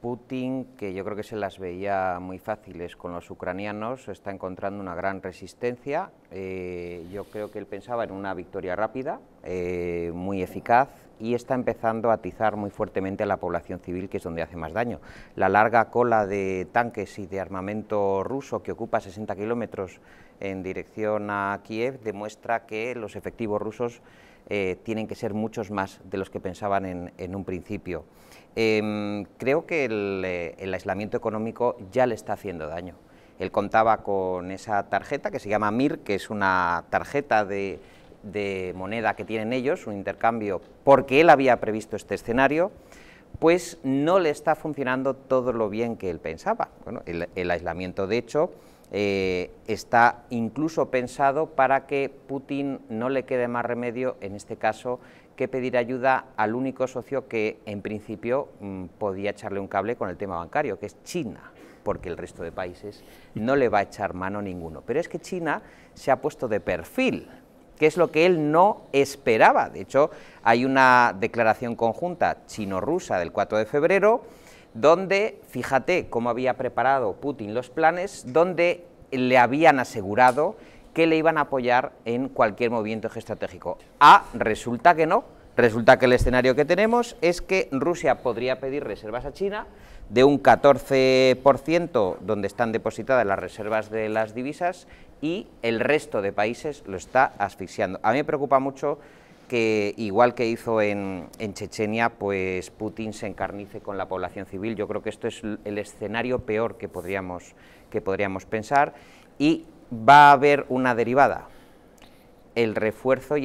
Putin, que yo creo que se las veía muy fáciles con los ucranianos, está encontrando una gran resistencia. Eh, yo creo que él pensaba en una victoria rápida, eh, muy eficaz, y está empezando a atizar muy fuertemente a la población civil, que es donde hace más daño. La larga cola de tanques y de armamento ruso, que ocupa 60 kilómetros en dirección a Kiev, demuestra que los efectivos rusos eh, tienen que ser muchos más de los que pensaban en, un principio. Em, creo que el, eh, el aislamiento económico ya le está haciendo daño. Él contaba con esa tarjeta que se llama MIR, que es una tarjeta de de moneda que tienen ellos, un intercambio, porque él había previsto este escenario, pues no le está funcionando todo lo bien que él pensaba. Bueno, el, aislamiento, de hecho, eh, está incluso pensado para que Putin no le quede más remedio, en este caso, que pedir ayuda al único socio que, en principio, mm, podía echarle un cable con el tema bancario, que es China porque el resto de países no le va a echar mano ninguno. Pero es que China se ha puesto de perfil que es lo que él no esperaba. De hecho, hay una declaración conjunta chino-rusa del 4 de febrero, donde, fíjate cómo había preparado Putin los planes, donde le habían asegurado que le iban a apoyar en cualquier movimiento geoestratégico. Ah, resulta que no Resulta que el escenario que tenemos es que Rusia podría pedir reservas a China de un 14% donde están depositadas las reservas de las divisas y el resto de países lo está asfixiando. A mí me preocupa mucho que, igual que hizo en, Chechenia, pues Putin se encarnice con la población civil. Yo creo que esto es el escenario peor que podríamos, que podríamos pensar y va a haber una derivada, el refuerzo y